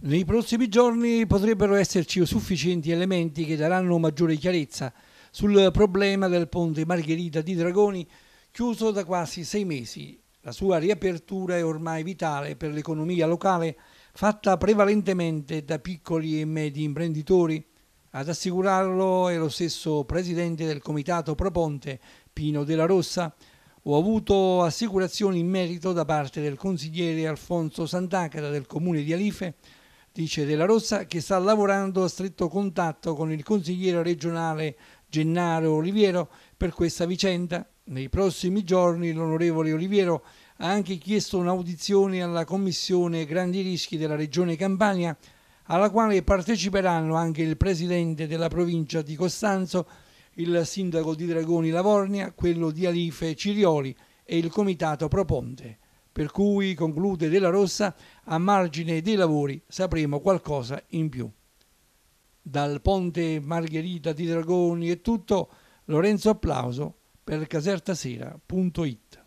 Nei prossimi giorni potrebbero esserci sufficienti elementi che daranno maggiore chiarezza sul problema del ponte Margherita di Dragoni, chiuso da quasi sei mesi. La sua riapertura è ormai vitale per l'economia locale, fatta prevalentemente da piccoli e medi imprenditori. Ad assicurarlo è lo stesso presidente del comitato Proponte, Pino della Rossa. Ho avuto assicurazioni in merito da parte del consigliere Alfonso Sant'Acata del comune di Alife, dice Della Rossa, che sta lavorando a stretto contatto con il consigliere regionale Gennaro Oliviero per questa vicenda. Nei prossimi giorni l'onorevole Oliviero ha anche chiesto un'audizione alla Commissione Grandi Rischi della Regione Campania, alla quale parteciperanno anche il presidente della provincia di Costanzo, il sindaco di Dragoni Lavornia, quello di Alife Cirioli e il comitato Proponte per cui, conclude Della Rossa, a margine dei lavori sapremo qualcosa in più. Dal ponte Margherita di Dragoni è tutto, Lorenzo Applauso per casertasera.it